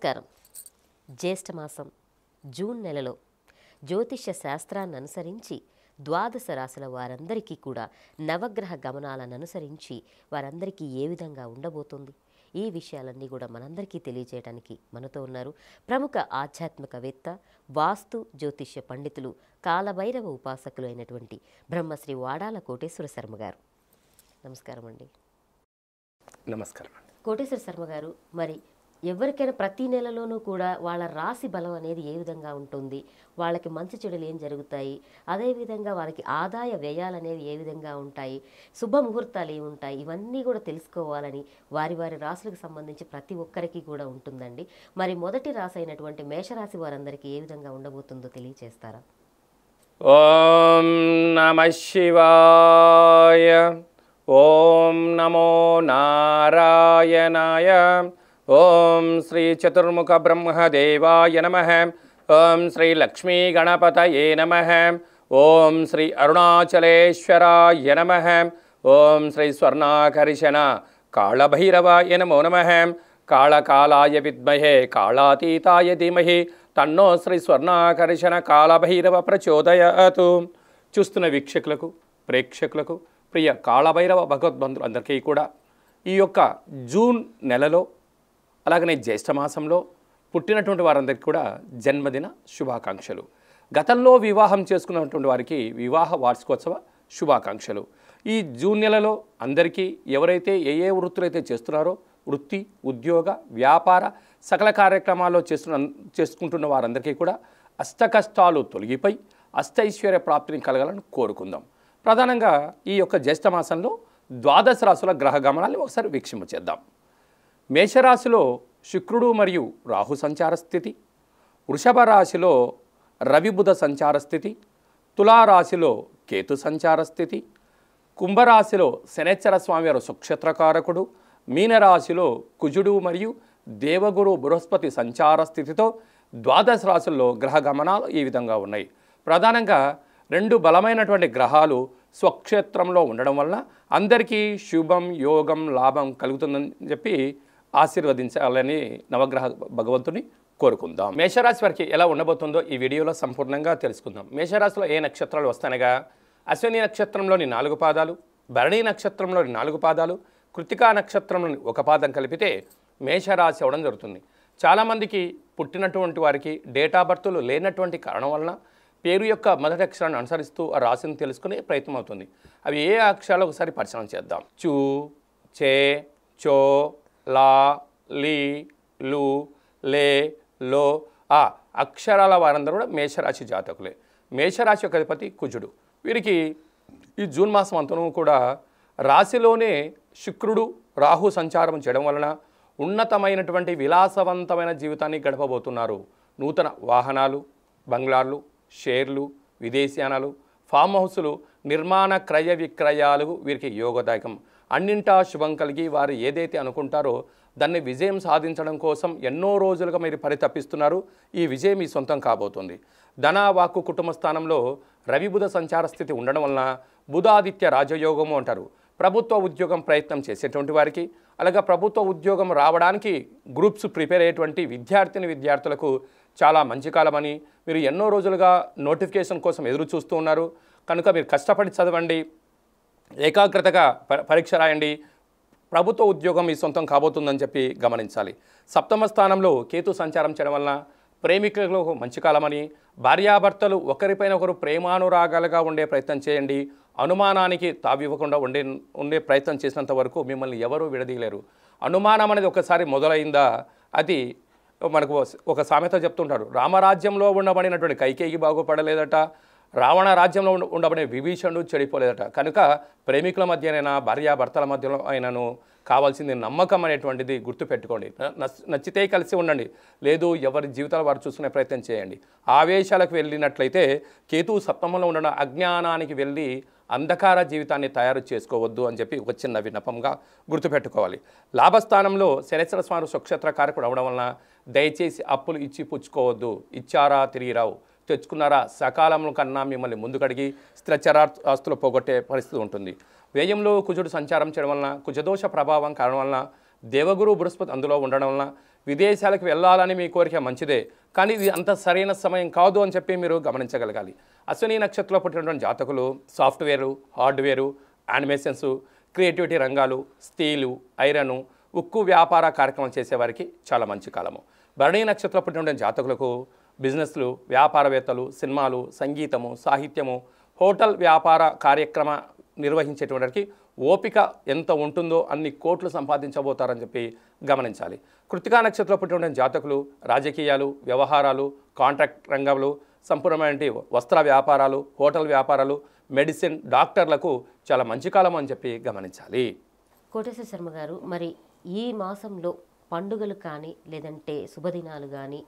నమస్కారం జ్యేష్ఠమాసం జూన్ నెలలో జ్యోతిష్య శాస్త్రాన్ని అనుసరించి ద్వాదశ రాశుల వారందరికీ కూడా నవగ్రహ గమనాలను అనుసరించి వారందరికీ ఏ విధంగా ఉండబోతుంది ఈ విషయాలన్నీ కూడా మనందరికీ తెలియజేయడానికి మనతో ఉన్నారు ప్రముఖ ఆధ్యాత్మికవేత్త వాస్తు జ్యోతిష్య పండితులు కాలభైరవ ఉపాసకులు అయినటువంటి బ్రహ్మశ్రీ వాడాల కోటేశ్వర శర్మ గారు నమస్కారం అండి నమస్కారం కోటేశ్వర శర్మ గారు మరి ఎవరికైనా ప్రతి నెలలోనూ కూడా వాళ్ళ రాశి బలం అనేది ఏ విధంగా ఉంటుంది వాళ్ళకి మంచి చెడులు ఏం జరుగుతాయి అదేవిధంగా వాళ్ళకి ఆదాయ వ్యయాలు అనేవి ఏ విధంగా ఉంటాయి శుభముహూర్తాలు ఏమి ఉంటాయి ఇవన్నీ కూడా తెలుసుకోవాలని వారి వారి రాశులకు సంబంధించి ప్రతి ఒక్కరికి కూడా ఉంటుందండి మరి మొదటి రాశి అయినటువంటి మేషరాశి వారందరికీ ఏ విధంగా ఉండబోతుందో తెలియజేస్తారా ఓం నమ శివాయ ఓం నమో నారాయణాయ ఓం శ్రీ చతుర్ముఖ బ్రహ్మదేవాయ నమ ఓం శ్రీ లక్ష్మీ గణపతయే నమ ఓం శ్రీ అరుణాచలేశ్వరాయ నమ ఓం శ్రీ స్వర్ణాకర్షణ కాళభైరవాయ నమో నమ కాళకాలాయ విద్మహే కాళాతీతాయ ధీమహి తన్నో శ్రీ స్వర్ణాకర్షణ కాళభైరవ ప్రచోదయతు చూస్తున్న వీక్షకులకు ప్రేక్షకులకు ప్రియ కాళభైరవ భగవద్బంధులు అందరికీ కూడా ఈ యొక్క జూన్ నెలలో అలాగనే జ్యేష్ఠ మాసంలో పుట్టినటువంటి వారందరికీ కూడా జన్మదిన శుభాకాంక్షలు గతంలో వివాహం చేసుకున్నటువంటి వారికి వివాహ వార్షికోత్సవ శుభాకాంక్షలు ఈ జూన్ నెలలో అందరికీ ఎవరైతే ఏ ఏ వృత్తులైతే చేస్తున్నారో వృత్తి ఉద్యోగ వ్యాపార సకల కార్యక్రమాల్లో చేస్తున్న చేసుకుంటున్న వారందరికీ కూడా అష్టకష్టాలు తొలగిపోయి అష్టైశ్వర్య ప్రాప్తిని కలగాలని కోరుకుందాం ప్రధానంగా ఈ యొక్క జ్యేష్ఠ మాసంలో ద్వాదశ రాశుల గ్రహ ఒకసారి వీక్షింపచేద్దాం చేద్దాం మేషరాశిలో శుక్రుడు మరియు రాహు సంచార స్థితి వృషభ రాశిలో రవిబుధ సంచార స్థితి తులారాశిలో కేతు సంచార స్థితి కుంభరాశిలో శనేశ్వర స్వామివారు సుక్షేత్రకారకుడు మీనరాశిలో కుజుడు మరియు దేవగురు బృహస్పతి సంచార స్థితితో ద్వాదశ రాశుల్లో గ్రహ గమనాలు ఈ విధంగా ఉన్నాయి ప్రధానంగా రెండు బలమైనటువంటి గ్రహాలు స్వక్షేత్రంలో ఉండడం వల్ల అందరికీ శుభం యోగం లాభం కలుగుతుందని చెప్పి ఆశీర్వదించాలని నవగ్రహ భగవంతుని కోరుకుందాం మేషరాశి వారికి ఎలా ఉండబోతుందో ఈ వీడియోలో సంపూర్ణంగా తెలుసుకుందాం మేషరాశిలో ఏ నక్షత్రాలు వస్తానగా అశ్విని నక్షత్రంలోని నాలుగు పాదాలు భరణి నక్షత్రంలోని నాలుగు పాదాలు కృతికా నక్షత్రంలోని ఒక పాదం కలిపితే మేషరాశి అవ్వడం జరుగుతుంది చాలామందికి పుట్టినటువంటి వారికి డేట్ ఆఫ్ బర్త్లు లేనటువంటి కారణం వలన పేరు యొక్క మొదటి అక్షరాన్ని అనుసరిస్తూ ఆ రాశిని తెలుసుకునే ప్రయత్నం అవుతుంది అవి ఏ అక్షరాలు ఒకసారి పరిచయం చేద్దాం చూ చే చో లా లీ లు లే లో ఆ అక్షరాల వారందరూ కూడా మేషరాశి జాతకులే మేషరాశి యొక్క అధిపతి కుజుడు వీరికి ఈ జూన్ మాసం అంతను కూడా రాశిలోనే శుక్రుడు రాహు సంచారం చేయడం వలన ఉన్నతమైనటువంటి విలాసవంతమైన జీవితాన్ని గడపబోతున్నారు నూతన వాహనాలు బంగ్లార్లు షేర్లు విదేశీయానాలు ఫామ్ హౌసులు నిర్మాణ క్రయ విక్రయాలు వీరికి యోగదాయకం అన్నింటా శుభం కలిగి వారు ఏదైతే అనుకుంటారో దాన్ని విజయం సాధించడం కోసం ఎన్నో రోజులుగా మీరు పరితపిస్తున్నారు ఈ విజయం మీ సొంతం కాబోతుంది ధన వాక్కు కుటుంబ స్థానంలో రవిబుధ సంచార స్థితి ఉండడం వలన బుధాదిత్య రాజయోగము అంటారు ప్రభుత్వ ఉద్యోగం ప్రయత్నం చేసేటువంటి వారికి అలాగే ప్రభుత్వ ఉద్యోగం రావడానికి గ్రూప్స్ ప్రిపేర్ అయ్యేటువంటి విద్యార్థిని విద్యార్థులకు చాలా మంచి కాలమని మీరు ఎన్నో రోజులుగా నోటిఫికేషన్ కోసం ఎదురు చూస్తూ ఉన్నారు కనుక మీరు కష్టపడి చదవండి ఏకాగ్రతగా పరీక్ష రాయండి ప్రభుత్వ ఉద్యోగం మీ సొంతం కాబోతుందని చెప్పి గమనించాలి సప్తమ స్థానంలో కేతు సంచారం చేయడం వలన ప్రేమికులకు మంచి కాలమని భార్యాభర్తలు ఒకరిపైన ఒకరు ప్రేమానురాగాలుగా ఉండే ప్రయత్నం చేయండి అనుమానానికి తావివ్వకుండా ఉండే ఉండే ప్రయత్నం చేసినంత వరకు మిమ్మల్ని ఎవరూ విడదీయలేరు అనుమానం అనేది ఒకసారి మొదలైందా అది మనకు ఒక సామెత చెప్తుంటారు రామరాజ్యంలో ఉండబడినటువంటి కైకేయి బాగుపడలేదట రావణ రాజ్యంలో ఉండబడే విభీషణుడు చెడిపోలేదట కనుక ప్రేమికుల మధ్యనైనా భార్యాభర్తల మధ్యలో అయినను కావాల్సింది నమ్మకం అనేటువంటిది గుర్తుపెట్టుకోండి నచ్చితే కలిసి ఉండండి లేదు ఎవరి జీవితాలు వారు చూసుకునే ప్రయత్నం చేయండి ఆవేశాలకు వెళ్ళినట్లయితే కేతు సప్తమంలో ఉండడం అజ్ఞానానికి వెళ్ళి అంధకార జీవితాన్ని తయారు చేసుకోవద్దు అని చెప్పి ఒక చిన్న విన్నపంగా గుర్తుపెట్టుకోవాలి లాభస్థానంలో శనేశ్వర స్వామి స్వక్షేత్ర కారకుడు అవడం వలన దయచేసి అప్పులు ఇచ్చి పుచ్చుకోవద్దు ఇచ్చారా తిరిగిరావు తెచ్చుకున్నారా సకాలంలో కన్నా మిమ్మల్ని ముందుకడిగి స్థిరచర ఆస్తులు పోగొట్టే పరిస్థితి ఉంటుంది వ్యయంలో కుజుడు సంచారం చేయడం వలన కుజదోష ప్రభావం కారణం వలన దేవగురు బృహస్పతి అందులో ఉండడం వలన విదేశాలకు వెళ్ళాలని మీ కోరిక మంచిదే కానీ ఇది అంత సరైన సమయం కాదు అని చెప్పి మీరు గమనించగలగాలి అశ్విని నక్షత్రంలో పుట్టినటువంటి జాతకులు సాఫ్ట్వేరు హార్డ్వేరు యానిమేషన్స్ క్రియేటివిటీ రంగాలు స్టీలు ఐరను ఉక్కు వ్యాపార కార్యక్రమం చేసేవారికి చాలా మంచి కాలము భరణీ నక్షత్రం పుట్టినటువంటి జాతకులకు బిజినెస్లు వ్యాపారవేత్తలు సినిమాలు సంగీతము సాహిత్యము హోటల్ వ్యాపార కార్యక్రమ నిర్వహించేటువంటి ఓపిక ఎంత ఉంటుందో అన్ని కోట్లు సంపాదించబోతారని చెప్పి గమనించాలి కృతికా నక్షత్రం పుట్టిన జాతకులు రాజకీయాలు వ్యవహారాలు కాంట్రాక్ట్ రంగంలో సంపూర్ణమైన వస్త్ర వ్యాపారాలు హోటల్ వ్యాపారాలు మెడిసిన్ డాక్టర్లకు చాలా మంచి కాలం అని చెప్పి గమనించాలి కోటేశ్వర శర్మ గారు మరి ఈ మాసంలో పండుగలు కానీ లేదంటే శుభదినాలు కానీ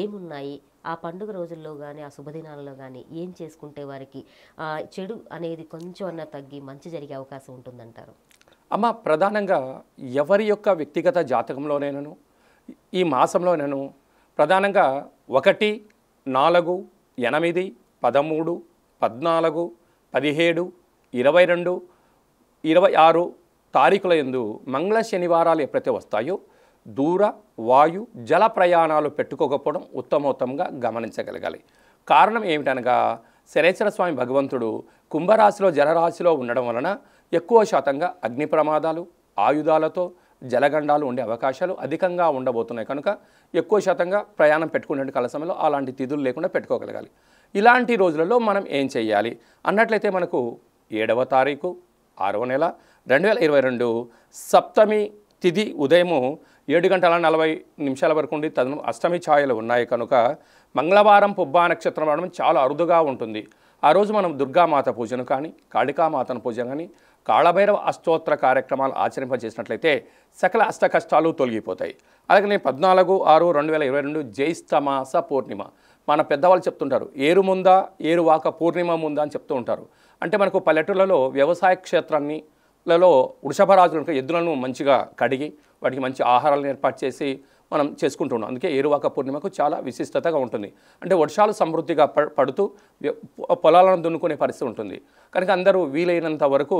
ఏమున్నాయి ఆ పండుగ రోజుల్లో కానీ ఆ శుభదినాలలో కానీ ఏం చేసుకుంటే వారికి చెడు అనేది కొంచెం అన్న తగ్గి మంచి జరిగే అవకాశం ఉంటుందంటారు అమ్మ ప్రధానంగా ఎవరి యొక్క వ్యక్తిగత జాతకంలోనైనాను ఈ మాసంలోనూ ప్రధానంగా ఒకటి నాలుగు ఎనిమిది పదమూడు పద్నాలుగు పదిహేడు ఇరవై రెండు ఇరవై ఆరు తారీఖుల ఎందు మంగళ శనివారాలు ఎప్పుడైతే వస్తాయో దూర వాయు జల ప్రయాణాలు పెట్టుకోకపోవడం ఉత్తమోత్తమంగా గమనించగలగాలి కారణం ఏమిటనగా శనేశ్వర స్వామి భగవంతుడు కుంభరాశిలో జలరాశిలో ఉండడం వలన ఎక్కువ శాతంగా అగ్ని ప్రమాదాలు ఆయుధాలతో జలగండాలు ఉండే అవకాశాలు అధికంగా ఉండబోతున్నాయి కనుక ఎక్కువ శాతంగా ప్రయాణం పెట్టుకునే కాల సమయంలో అలాంటి తిథులు లేకుండా పెట్టుకోగలగాలి ఇలాంటి రోజులలో మనం ఏం చేయాలి అన్నట్లయితే మనకు ఏడవ తారీఖు ఆరవ నెల రెండు వేల ఇరవై రెండు సప్తమి తిది ఉదయము ఏడు గంటల నలభై నిమిషాల వరకు ఉండి తదు అష్టమి ఛాయలు ఉన్నాయి కనుక మంగళవారం పుబ్బా నక్షత్రం రావడం చాలా అరుదుగా ఉంటుంది ఆ రోజు మనం దుర్గామాత పూజను కానీ కాళికామాతను పూజ కానీ కాళభైరవ అష్టోత్తర కార్యక్రమాలు ఆచరింపజేసినట్లయితే సకల అష్ట కష్టాలు తొలగిపోతాయి అలాగే పద్నాలుగు ఆరు రెండు వేల ఇరవై రెండు జ్యేష్ఠమాస పూర్ణిమ మన పెద్దవాళ్ళు చెప్తుంటారు ఏరు ముందా ఏరువాక పూర్ణిమ ముందా అని చెప్తూ ఉంటారు అంటే మనకు పల్లెటూళ్ళలో వ్యవసాయ క్షేత్రాన్ని లలో వృషభరాజులు కనుక ఎద్దులను మంచిగా కడిగి వాటికి మంచి ఆహారాలను ఏర్పాటు చేసి మనం చేసుకుంటున్నాం అందుకే ఏరువాక పూర్ణిమకు చాలా విశిష్టతగా ఉంటుంది అంటే వర్షాలు సమృద్ధిగా పడుతూ పొలాలను దున్నుకునే పరిస్థితి ఉంటుంది కనుక అందరూ వీలైనంత వరకు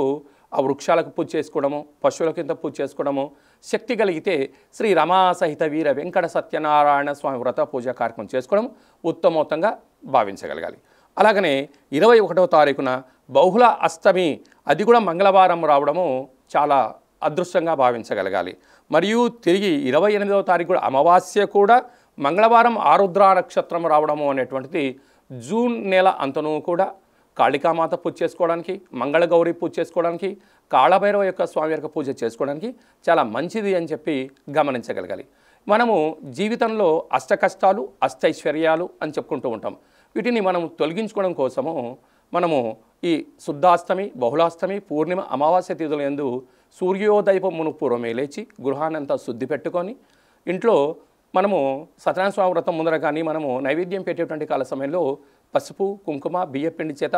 ఆ వృక్షాలకు పూజ చేసుకోవడము పశువులకు ఇంత పూజ చేసుకోవడము శక్తి కలిగితే శ్రీ రమాసహిత వీర వెంకట సత్యనారాయణ స్వామి వ్రత పూజా కార్యక్రమం చేసుకోవడం ఉత్తమోత్తంగా భావించగలగాలి అలాగనే ఇరవై ఒకటవ తారీఖున బహుళ అష్టమి అది కూడా మంగళవారం రావడము చాలా అదృష్టంగా భావించగలగాలి మరియు తిరిగి ఇరవై ఎనిమిదవ తారీఖు కూడా అమావాస్య కూడా మంగళవారం ఆరుద్ర నక్షత్రం రావడము అనేటువంటిది జూన్ నెల అంతను కూడా కాళికామాత పూజ చేసుకోవడానికి మంగళగౌరి పూజ చేసుకోవడానికి కాళభైరవ యొక్క స్వామి యొక్క పూజ చేసుకోవడానికి చాలా మంచిది అని చెప్పి గమనించగలగాలి మనము జీవితంలో అష్ట కష్టాలు అష్టైశ్వర్యాలు అని చెప్పుకుంటూ ఉంటాం వీటిని మనం తొలగించుకోవడం కోసము మనము ఈ శుద్ధాష్టమి బహుళాష్టమి పూర్ణిమ అమావాస్య తిథుల ఎందు సూర్యోదయపు పూర్వమే లేచి గృహాన్నంతా శుద్ధి పెట్టుకొని ఇంట్లో మనము సత్యనారాయణ స్వామి వ్రతం ముందర కానీ మనము నైవేద్యం పెట్టేటువంటి కాల సమయంలో పసుపు కుంకుమ బియ్యపిండి చేత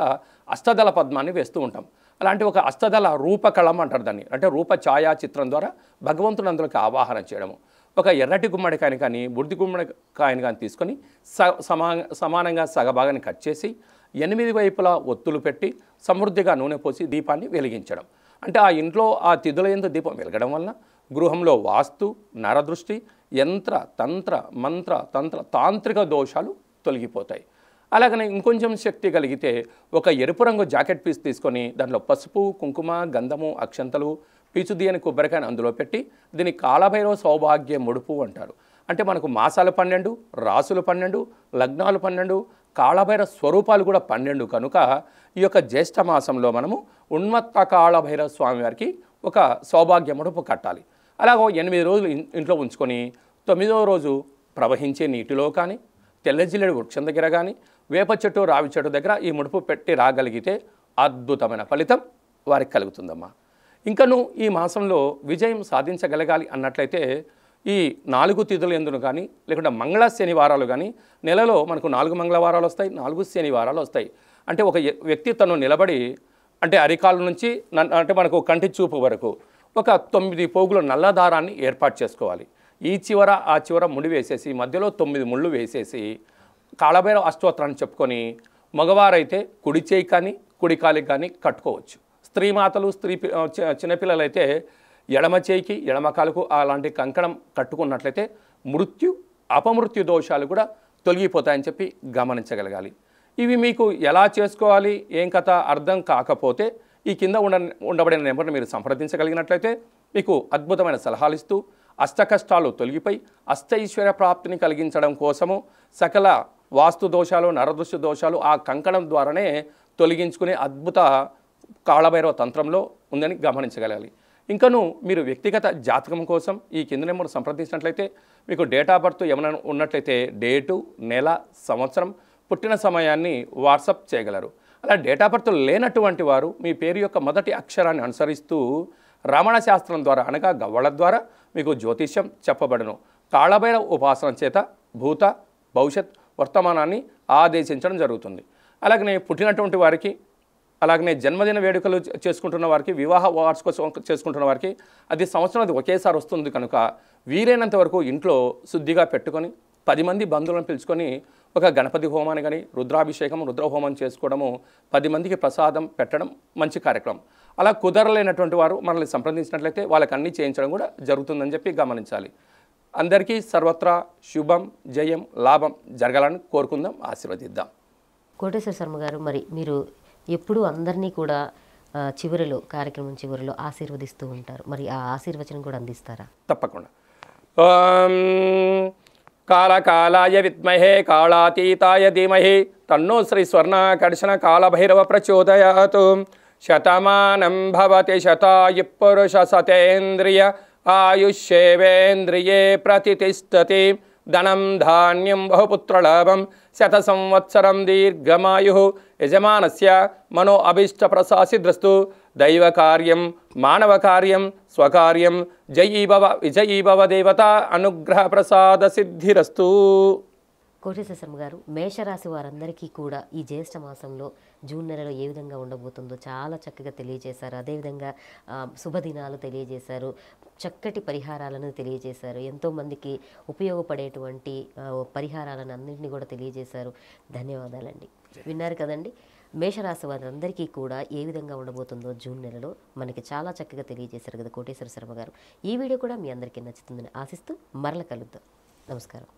అష్టదళ పద్మాన్ని వేస్తూ ఉంటాం అలాంటి ఒక అష్టదళ రూపకళం అంటారు దాన్ని అంటే రూప ఛాయాచిత్రం ద్వారా భగవంతుడు అందులోకి ఆవాహన చేయడము ఒక ఎర్రటి గుమ్మడికాయని కానీ బుడిది గుమ్మడికాయని కానీ తీసుకొని సమా సమానంగా సగభాగాన్ని కట్ చేసి ఎనిమిది వైపులా ఒత్తులు పెట్టి సమృద్ధిగా నూనె పోసి దీపాన్ని వెలిగించడం అంటే ఆ ఇంట్లో ఆ తిథుల ఎందు దీపం వెలగడం వల్ల గృహంలో వాస్తు నరదృష్టి యంత్ర తంత్ర మంత్ర తంత్ర తాంత్రిక దోషాలు తొలగిపోతాయి అలాగనే ఇంకొంచెం శక్తి కలిగితే ఒక ఎరుపు రంగు జాకెట్ పీస్ తీసుకొని దాంట్లో పసుపు కుంకుమ గంధము అక్షంతలు అని కొబ్బరికాయని అందులో పెట్టి దీన్ని కాలభైరవ సౌభాగ్య ముడుపు అంటారు అంటే మనకు మాసాలు పన్నెండు రాసులు పన్నెండు లగ్నాలు పన్నెండు కాళభైర స్వరూపాలు కూడా పన్నెండు కనుక ఈ యొక్క జ్యేష్ఠ మాసంలో మనము ఉన్మత్త కాళభైరవ స్వామివారికి ఒక సౌభాగ్య ముడుపు కట్టాలి అలాగో ఎనిమిది రోజులు ఇంట్లో ఉంచుకొని తొమ్మిదవ రోజు ప్రవహించే నీటిలో కానీ తెల్లజిల్లెడు వృక్షం దగ్గర కానీ వేప చెట్టు రావి చెట్టు దగ్గర ఈ ముడుపు పెట్టి రాగలిగితే అద్భుతమైన ఫలితం వారికి కలుగుతుందమ్మా ఇంకను ఈ మాసంలో విజయం సాధించగలగాలి అన్నట్లయితే ఈ నాలుగు తిథులు ఎందును కానీ లేకుంటే మంగళ శనివారాలు కానీ నెలలో మనకు నాలుగు మంగళవారాలు వస్తాయి నాలుగు శనివారాలు వస్తాయి అంటే ఒక వ్యక్తి తను నిలబడి అంటే అరికాల నుంచి అంటే మనకు కంటి చూపు వరకు ఒక తొమ్మిది పోగుల నల్లదారాన్ని ఏర్పాటు చేసుకోవాలి ఈ చివర ఆ చివర ముడి వేసేసి మధ్యలో తొమ్మిది ముళ్ళు వేసేసి కాళభైరవ అష్టోత్తరాన్ని చెప్పుకొని మగవారైతే కుడి చేయి కానీ కుడి కాలికి కానీ కట్టుకోవచ్చు స్త్రీ మాతలు స్త్రీ చిన్నపిల్లలైతే ఎడమ చేయికి ఎడమకాలకు అలాంటి కంకణం కట్టుకున్నట్లయితే మృత్యు అపమృత్యు దోషాలు కూడా తొలగిపోతాయని చెప్పి గమనించగలగాలి ఇవి మీకు ఎలా చేసుకోవాలి ఏం కథ అర్థం కాకపోతే ఈ కింద ఉండ ఉండబడిన నెంబర్ని మీరు సంప్రదించగలిగినట్లయితే మీకు అద్భుతమైన సలహాలు ఇస్తూ అష్టకష్టాలు తొలగిపోయి అష్టైశ్వర్య ఈశ్వర ప్రాప్తిని కలిగించడం కోసము సకల వాస్తు దోషాలు నరదృష్టి దోషాలు ఆ కంకణం ద్వారానే తొలగించుకునే అద్భుత కాళభైరవ తంత్రంలో ఉందని గమనించగలగాలి ఇంకను మీరు వ్యక్తిగత జాతకం కోసం ఈ కింద నెంబర్ సంప్రదించినట్లయితే మీకు డేట్ ఆఫ్ బర్త్ ఏమైనా ఉన్నట్లయితే డేటు నెల సంవత్సరం పుట్టిన సమయాన్ని వాట్సప్ చేయగలరు అలా డేట్ ఆఫ్ బర్త్ లేనటువంటి వారు మీ పేరు యొక్క మొదటి అక్షరాన్ని అనుసరిస్తూ రమణ శాస్త్రం ద్వారా అనగా గవ్వళ ద్వారా మీకు జ్యోతిష్యం చెప్పబడను కాళభైర ఉపాసన చేత భూత భవిష్యత్ వర్తమానాన్ని ఆదేశించడం జరుగుతుంది అలాగనే పుట్టినటువంటి వారికి అలాగనే జన్మదిన వేడుకలు చేసుకుంటున్న వారికి వివాహ కోసం చేసుకుంటున్న వారికి అది సంవత్సరం అది ఒకేసారి వస్తుంది కనుక వీలైనంత వరకు ఇంట్లో శుద్ధిగా పెట్టుకొని పది మంది బంధువులను పిలుచుకొని ఒక గణపతి హోమాన్ని కానీ రుద్రాభిషేకం రుద్రహోమం చేసుకోవడము పది మందికి ప్రసాదం పెట్టడం మంచి కార్యక్రమం అలా కుదరలేనటువంటి వారు మనల్ని సంప్రదించినట్లయితే వాళ్ళకి అన్నీ చేయించడం కూడా జరుగుతుందని చెప్పి గమనించాలి అందరికీ సర్వత్రా శుభం జయం లాభం జరగాలని కోరుకుందాం ఆశీర్వదిద్దాం కోటేశ్వర శర్మ గారు మరి మీరు ఎప్పుడూ అందరినీ కూడా చివరిలో కార్యక్రమం చివరిలో ఆశీర్వదిస్తూ ఉంటారు మరి ఆ ఆశీర్వచనం కూడా అందిస్తారా తప్పకుండా కాలకాలాయ విద్మహే కాళాతీతాయ ధీమహి తన్నో శ్రీ స్వర్ణాకర్షణ కాళభైరవ ప్రచోదయాత్ శతమానం భవతి శతాయు పురుష సతేంద్రియ ఆయుష్యేవేంద్రియే ప్రతిష్టతి ధనం ధాన్యం బహుపుత్రలాభం శత సంవత్సరం దీర్ఘమాయు యజమానస్య మనో అభీష్ట ప్రసాసిద్రస్తు దైవ కార్యం మానవ కార్యం స్వకార్యం జయీభవ విజయీభవ దేవత అనుగ్రహ ప్రసాద సిద్ధిరస్తు కోటేశ్వరం గారు మేషరాశి వారందరికీ కూడా ఈ జ్యేష్ఠ మాసంలో జూన్ నెలలో ఏ విధంగా ఉండబోతుందో చాలా చక్కగా తెలియజేశారు అదేవిధంగా శుభదినాలు తెలియజేశారు చక్కటి పరిహారాలను తెలియజేశారు ఎంతోమందికి ఉపయోగపడేటువంటి పరిహారాలను అన్నింటినీ కూడా తెలియజేశారు ధన్యవాదాలండి విన్నారు కదండి మేషరాశి వారందరికీ కూడా ఏ విధంగా ఉండబోతుందో జూన్ నెలలో మనకి చాలా చక్కగా తెలియజేశారు కదా కోటేశ్వర శర్మ గారు ఈ వీడియో కూడా మీ అందరికీ నచ్చుతుందని ఆశిస్తూ మరల కలుద్దాం నమస్కారం